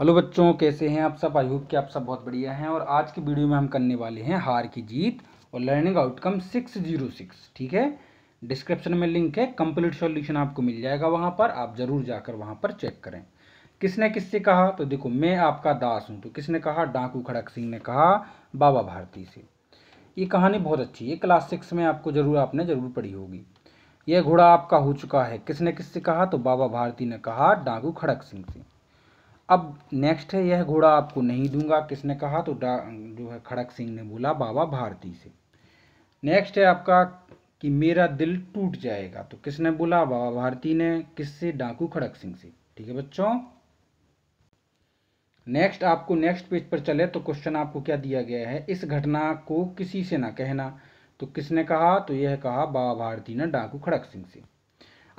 hello बच्चों कैसे हैं आप सब आई होप कि आप सब बहुत बढ़िया हैं और आज की वीडियो में हम करने वाले हैं हार की जीत और learning outcome six zero six ठीक है डिस्क्रिप्शन में लिंक है कंप्लीट सॉल्यूशन आपको मिल जाएगा वहाँ पर आप ज़रूर जाकर वहाँ पर चेक करें किसने किससे कहा तो देखो मैं आपका दास हूँ तो किसने कहा डाकू खड़क सिंह ने कहा बाबा भारती से ये कहानी बहुत अच्छी है क्लास सिक्स में आपको ज़रूर आपने ज़रूर पढ़ी होगी यह घोड़ा आपका हो चुका है किसने किससे कहा तो बाबा भारती ने कहा डाकू खड़क सिंह से अब नेक्स्ट है यह घोड़ा आपको नहीं दूंगा किसने कहा तो जो है खड़क सिंह ने बोला बाबा भारती से नेक्स्ट है आपका कि मेरा दिल टूट जाएगा तो किसने बोला बाबा भारती ने किससे डाकू खड़क सिंह से ठीक है बच्चों नेक्स्ट आपको नेक्स्ट पेज पर चले तो क्वेश्चन आपको क्या दिया गया है इस घटना को किसी से ना कहना तो किसने कहा तो यह कहा बाबा भारती ने डाकू खड़क सिंह से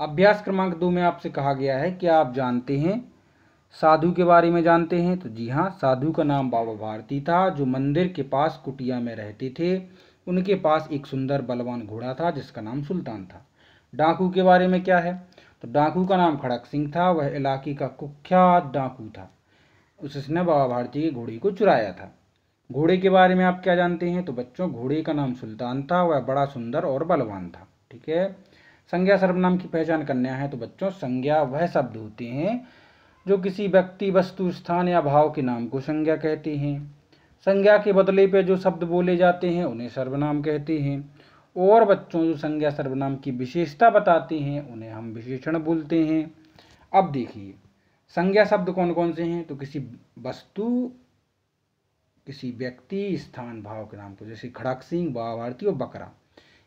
अभ्यास क्रमांक दो में आपसे कहा गया है क्या आप जानते हैं साधु के बारे में जानते हैं तो जी हाँ साधु का नाम बाबा भारती था जो मंदिर के पास कुटिया में रहते थे उनके पास एक सुंदर बलवान घोड़ा था जिसका नाम सुल्तान था डाकू के बारे में क्या है तो डाकू का नाम खड़क सिंह था वह इलाके का कुख्यात डाकू था उसने बाबा भारती के घोड़े को चुराया था घोड़े के बारे में आप क्या जानते हैं तो बच्चों घोड़े का नाम सुल्तान था वह बड़ा सुंदर और बलवान था ठीक है संज्ञा सर्वनाम की पहचान करना है तो बच्चों संज्ञा वह शब्द होते हैं जो किसी व्यक्ति वस्तु स्थान या भाव के नाम को संज्ञा कहते हैं संज्ञा के बदले पे जो शब्द बोले जाते हैं उन्हें सर्वनाम कहते हैं और बच्चों जो संज्ञा सर्वनाम की विशेषता बताते हैं उन्हें हम विशेषण बोलते हैं अब देखिए संज्ञा शब्द कौन कौन से हैं तो किसी वस्तु किसी व्यक्ति स्थान भाव के नाम को जैसे खड़क सिंह बाबा भारती और बकरा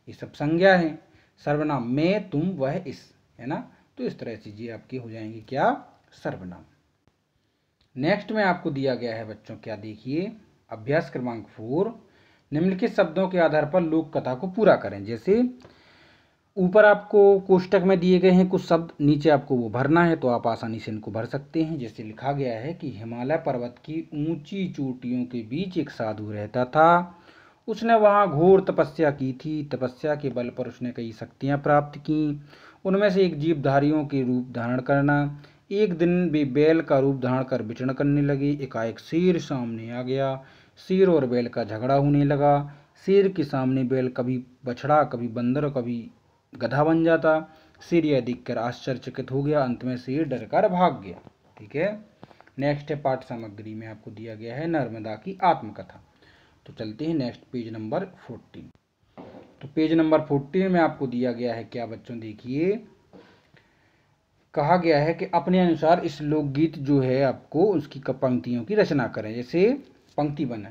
ये सब संज्ञा है सर्वनाम मैं तुम वह इस है ना तो इस तरह चीज़ें आपकी हो जाएंगी क्या सर्वनाम नेक्स्ट में आपको दिया गया है बच्चों क्या देखिए अभ्यास क्रमांक फोर निम्नलिखित शब्दों के आधार पर लोक कथा को पूरा करें जैसे ऊपर आपको कोष्टक में दिए गए हैं कुछ शब्द नीचे आपको वो भरना है तो आप आसानी से इनको भर सकते हैं जैसे लिखा गया है कि हिमालय पर्वत की ऊंची चोटियों के बीच एक साधु रहता था उसने वहाँ घोर तपस्या की थी तपस्या के बल पर उसने कई शक्तियाँ प्राप्त की उनमें से एक जीवधारियों के रूप धारण करना एक दिन भी बैल का रूप धारण कर विचरण करने लगी एकाएक शेर सामने आ गया शेर और बैल का झगड़ा होने लगा शेर के सामने बैल कभी बछड़ा कभी बंदर कभी गधा बन जाता शेर यह देखकर आश्चर्यचकित हो गया अंत में शेर डर कर भाग गया ठीक है नेक्स्ट है पाठ सामग्री में आपको दिया गया है नर्मदा की आत्मकथा तो चलते हैं नेक्स्ट पेज नंबर फोर्टीन तो पेज नंबर फोर्टीन में आपको दिया गया है क्या बच्चों देखिए कहा गया है कि अपने अनुसार इस लोकगीत जो है आपको उसकी पंक्तियों की रचना करें जैसे पंक्ति बने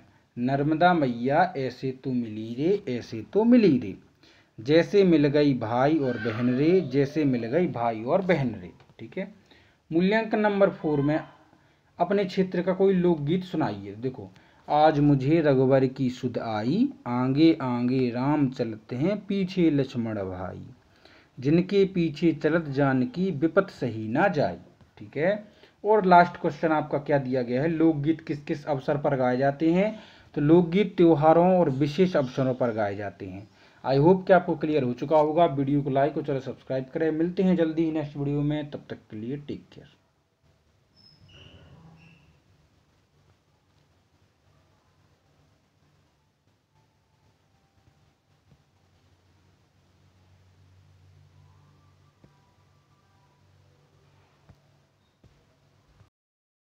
नर्मदा मैया ऐसे तो मिली रे ऐसे तो मिली रे जैसे मिल गई भाई और बहन रे जैसे मिल गई भाई और बहन रे ठीक है मूल्यांकन नंबर फोर में अपने क्षेत्र का कोई लोकगीत सुनाइए देखो आज मुझे रघुवर की सुध आई आगे आगे राम चलते हैं पीछे लक्ष्मण भाई जिनके पीछे चलत जान की विपत सही ना जाए ठीक है और लास्ट क्वेश्चन आपका क्या दिया गया है लोकगीत किस किस अवसर पर गाए जाते हैं तो लोकगीत त्योहारों और विशेष अवसरों पर गाए जाते हैं आई होप कि आपको क्लियर हो चुका होगा वीडियो को लाइक और चलो सब्सक्राइब करें मिलते हैं जल्दी ही नेक्स्ट वीडियो में तब तक के लिए टेक केयर